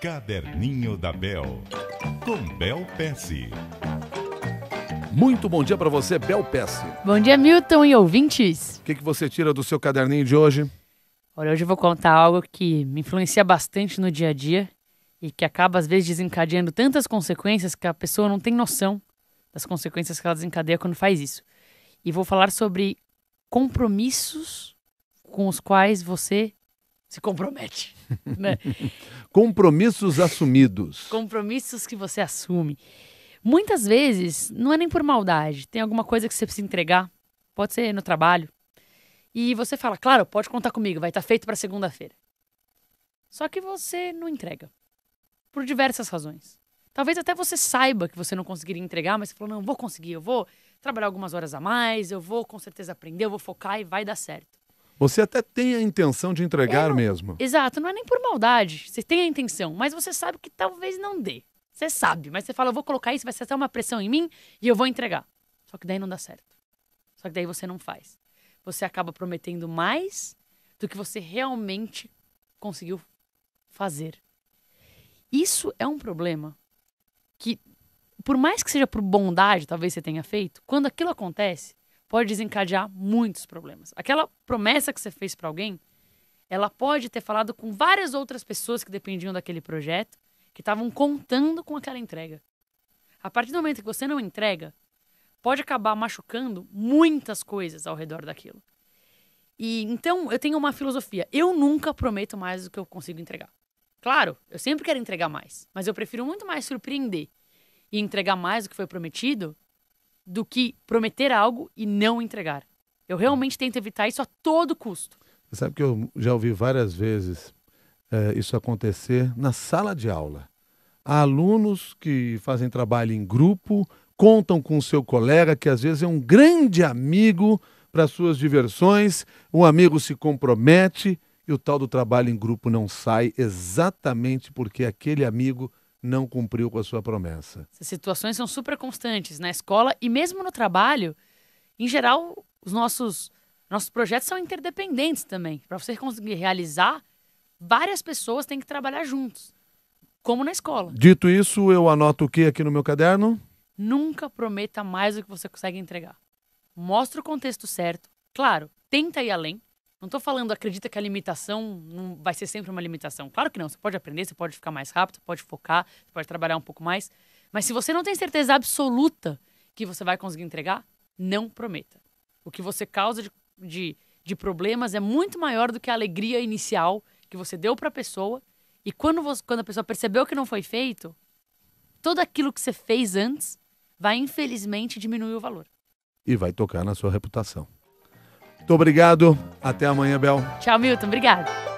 Caderninho da Bel, com Bel Pesce. Muito bom dia para você, Bel Pesce. Bom dia, Milton e ouvintes. O que, que você tira do seu caderninho de hoje? Olha, hoje eu vou contar algo que me influencia bastante no dia a dia e que acaba, às vezes, desencadeando tantas consequências que a pessoa não tem noção das consequências que ela desencadeia quando faz isso. E vou falar sobre compromissos com os quais você se compromete. Né? Compromissos assumidos. Compromissos que você assume. Muitas vezes, não é nem por maldade, tem alguma coisa que você precisa entregar, pode ser no trabalho. E você fala, claro, pode contar comigo, vai estar tá feito para segunda-feira. Só que você não entrega. Por diversas razões. Talvez até você saiba que você não conseguiria entregar, mas você falou, não, vou conseguir, eu vou trabalhar algumas horas a mais, eu vou com certeza aprender, eu vou focar e vai dar certo. Você até tem a intenção de entregar mesmo. Exato, não é nem por maldade. Você tem a intenção, mas você sabe que talvez não dê. Você sabe, mas você fala, eu vou colocar isso, vai ser até uma pressão em mim e eu vou entregar. Só que daí não dá certo. Só que daí você não faz. Você acaba prometendo mais do que você realmente conseguiu fazer. Isso é um problema que, por mais que seja por bondade, talvez você tenha feito, quando aquilo acontece, pode desencadear muitos problemas. Aquela promessa que você fez para alguém, ela pode ter falado com várias outras pessoas que dependiam daquele projeto, que estavam contando com aquela entrega. A partir do momento que você não entrega, pode acabar machucando muitas coisas ao redor daquilo. E então eu tenho uma filosofia, eu nunca prometo mais do que eu consigo entregar. Claro, eu sempre quero entregar mais, mas eu prefiro muito mais surpreender e entregar mais do que foi prometido do que prometer algo e não entregar. Eu realmente tento evitar isso a todo custo. Você sabe que eu já ouvi várias vezes é, isso acontecer na sala de aula. Há alunos que fazem trabalho em grupo, contam com o seu colega, que às vezes é um grande amigo para suas diversões, um amigo se compromete e o tal do trabalho em grupo não sai exatamente porque aquele amigo não cumpriu com a sua promessa. Essas situações são super constantes na escola e mesmo no trabalho. Em geral, os nossos, nossos projetos são interdependentes também. Para você conseguir realizar, várias pessoas têm que trabalhar juntos, como na escola. Dito isso, eu anoto o que aqui no meu caderno? Nunca prometa mais do que você consegue entregar. Mostre o contexto certo. Claro, tenta ir além, não estou falando, acredita que a limitação não vai ser sempre uma limitação. Claro que não, você pode aprender, você pode ficar mais rápido, pode focar, você pode trabalhar um pouco mais. Mas se você não tem certeza absoluta que você vai conseguir entregar, não prometa. O que você causa de, de, de problemas é muito maior do que a alegria inicial que você deu para a pessoa. E quando, você, quando a pessoa percebeu que não foi feito, tudo aquilo que você fez antes vai infelizmente diminuir o valor. E vai tocar na sua reputação. Muito obrigado. Até amanhã, Bel. Tchau, Milton. Obrigado.